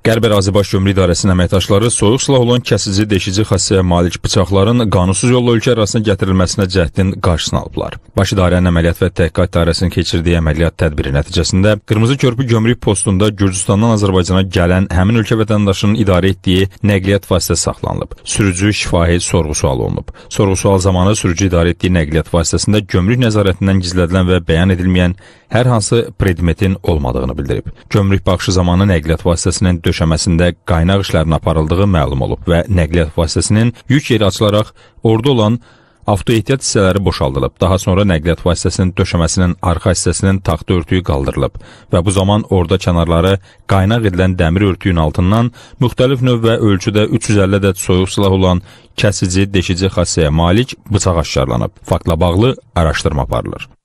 Qərb Ərazi Baş Gömrük İdarəsinin əməkdaşları soyuq silah olan kəsici deşici xassəyə malik bıçaqların qanunsuz yolla ölkə ərazisinə gətirilməsinə cəhdin qarşısını alıblar. Baş İdarənin Əməliyyat və Təhqiqat Dairəsinin keçirdiyi əməliyyat tədbiri nəticəsində Qırmızı Körpü Gömrük postunda Gürcüstandan Azərbaycana gələn həmin ölkə vətəndaşının idarə etdiyi nəqliyyat vasitəsi saxlanılıb. Sürücü şifahi sorğu-sual olunub. Sorğu-sual zamanı sürücü idarə etdiyi nəqliyyat vasitəsində gömrük nəzarətindən gizlədilən və bəyan edilməyən hər hansı predmetin olmadığını bildirib. Gömrük baxışı zamanı nəqliyyat vasitəsinin döşəməsində qaynaq işlərinin aparıldığı məlum olub və nəqliyyat vasitəsinin yük yeri açılaraq orada olan Avtoehtiyat hissələri boşaldılıb. Daha sonra nəqliyyat vasitəsinin döşəməsinin arxa hissəsinin taxta örtüyü qaldırılıb və bu zaman orada kənarları qaynaq edilən dəmir örtüyün altından müxtəlif növ və ölçüdə 350 ədəd soyuq silah olan kəsici, deşici xassəyə malik bıçaq aşkarlanıb. Faktla bağlı araşdırma aparılır.